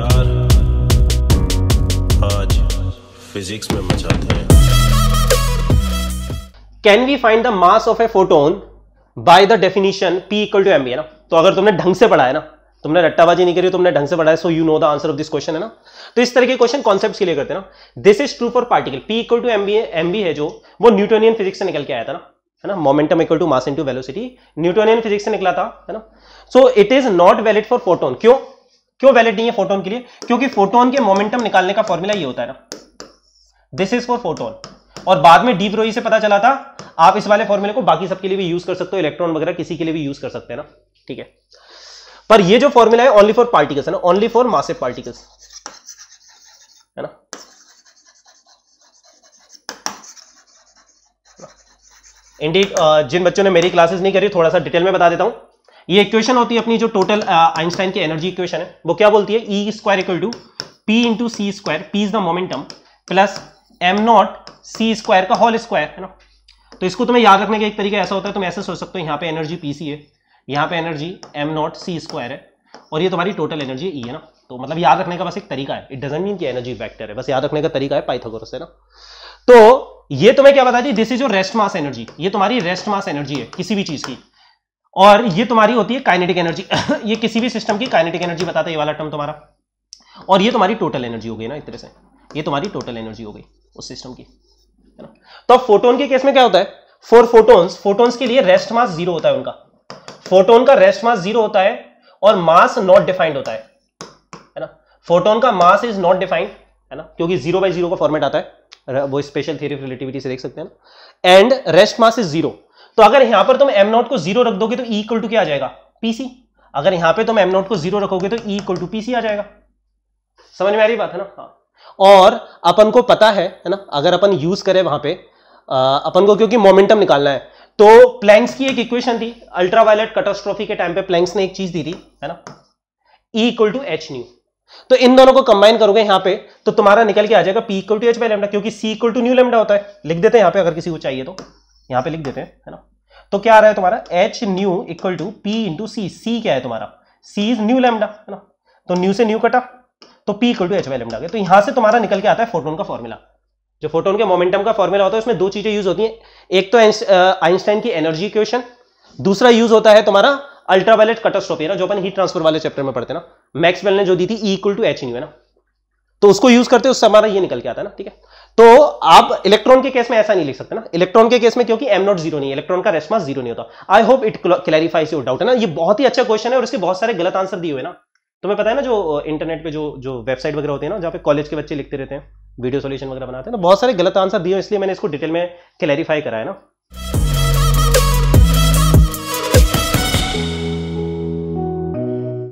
यार आज फिजिक्स में मचाते हैं can we find the mass of a photon by the definition P equal to M v है ना तो अगर तुमने ढंग से पढ़ा है ना तुमने रट्टाबाजी नहीं करी तुमने ढंग से पढ़ा है so you know the answer of this question है ना तो इस तरह के क्वेश्चन कॉन्सेप्ट के लिए करते ना this is true for particle P equal to M v M v है जो वो न्यूटोनियन फिजिक्स से निकल के आया था ना है ना momentum equal to mass into velocity Newtonian physics से निकला था है ना so it is not valid for photon क्यों क्यों वैलिड नहीं है फोटोन के लिए क्योंकि फोटोन के मोमेंटम निकालने का फॉर्मूला ये होता है ना दिस इज फॉर फोटोन और बाद में डीप रोई e से पता चला था आप इस वाले फॉर्मूले को बाकी सबके लिए भी यूज कर सकते हो इलेक्ट्रॉन वगैरह किसी के लिए भी यूज कर सकते हैं ना ठीक है पर ये जो फॉर्मूला है ओनली फॉर पार्टिकल्स है ना ओनली फॉर मासिव पार्टिकल्स है ना इंडी जिन बच्चों ने मेरी क्लासेस नहीं करी थोड़ा सा डिटेल में बता देता हूं ये इक्वेशन होती है अपनी जो टोटल आइंस्टाइन uh, की एनर्जी इक्वेशन है वो क्या बोलती है E square equal to P into C square P is the momentum plus M naught C square का होल स्क्वायर है ना तो इसको तुम्हें याद रखने का एक तरीका ऐसा होता है तुम ऐसे सोच सकते हो यहाँ पे एनर्जी पी सी है यहाँ पे energy M naught C square है और ये तुम्हारी टोटल एनर्जी ई है ना तो मतलब याद रखने का बस एक तरीका है इट डजेंट मीन की एनर्जी वेक्टर है बस याद रखने का तरीका है पाइथागोरस है ना तो ये तुम्हें क्या बता दी this is your rest mass energy ये तुम्हारी रेस्ट मास एनर्जी है किसी भी चीज की और ये तुम्हारी होती है काइनेटिक एनर्जी ये किसी भी सिस्टम की काइनेटिक एनर्जी बताता है ये वाला टर्म तुम्हारा और ये तुम्हारी टोटल एनर्जी हो गई ना एक तरह से ये तुम्हारी टोटल एनर्जी हो गई उस सिस्टम की है ना तो फोटोन के केस में क्या होता है फोर फोटोन्स फोटोन्स के लिए रेस्ट मास जीरो होता है उनका फोटोन का रेस्ट मास जीरो होता है और मास नॉट डिफाइंड होता है है ना फोटोन का मास इज नॉट डिफाइंड है ना क्योंकि जीरो बाई जीरो का फॉर्मेट आता है वो स्पेशल थियरी ऑफ रिलेटिविटी से देख सकते हैं and rest mass is zero तो अगर यहां पर तुम एम नॉट को जीरो रख दोगे तो ई इक्वल टू क्या आ जाएगा पीसी अगर यहां पे तुम एम नॉट को जीरो रखोगे तो ई इक्वल टू पीसी आ जाएगा समझ में आ रही बात है ना हाँ और अपन को पता है है ना अगर अपन यूज करें वहां पे अपन को क्योंकि मोमेंटम निकालना है तो प्लैंक्स की एक इक्वेशन थी अल्ट्रावायलेट कैटास्ट्रोफी के टाइम पे प्लैंक्स ने एक चीज दी थी है ना E equal to H nu तो इन दोनों को कंबाइन करोगे यहां पे तो तुम्हारा निकल के आ जाएगा P equal to H by lambda क्योंकि C equal to nu lambda होता है लिख देते हैं यहां पे अगर किसी को चाहिए तो यहां पे लिख देते हैं है ना तो क्या आ रहा है तुम्हारा H nu equal to P into C C क्या है तुम्हारा सी इज न्यू लेमडा है ना तो न्यू से न्यू कटा तो P equal to H by lambda तो यहां से तुम्हारा निकल के आता है फोटोन का फॉर्मूला जो फोटोन के मोमेंटम का फॉर्मूला होता है उसमें दो चीजें यूज होती है एक तो आइंस्टाइन की एनर्जी क्वेश्चन दूसरा यूज होता है तुम्हारा अल्ट्रावायलेट है ना जो अपन हीट ट्रांसफर वाले चैप्टर में पढ़ते ना मैक्सवेल ने जो दी थी इक्वल टू एच न्यू है ना तो उसको यूज करते उससे हमारा ये निकल के आता है ना ठीक है तो आप इलेक्ट्रॉन के केस में ऐसा नहीं लिख सकते ना इलेक्ट्रॉन के केस में क्योंकि एम नॉट जीरो नहीं इलेक्ट्रॉन का रेस्मा जीरो नहीं होता I hope it clarifies your doubt है ना ये बहुत ही अच्छा क्वेश्चन है और इसके बहुत सारे गलत आंसर दिए हुए ना तो मैं पता है ना जो इंटरनेट पे जो जो वेबसाइट वगैरह होती है ना जहाँ पे कॉलेज के बच्चे लिखते रहते हैं वीडियो सोल्यूशन वगैरह बनाते हैं तो बहुत सारे गलत आंसर दिए इसलिए मैंने इसको डिटेल में क्लैरिफाई करा है ना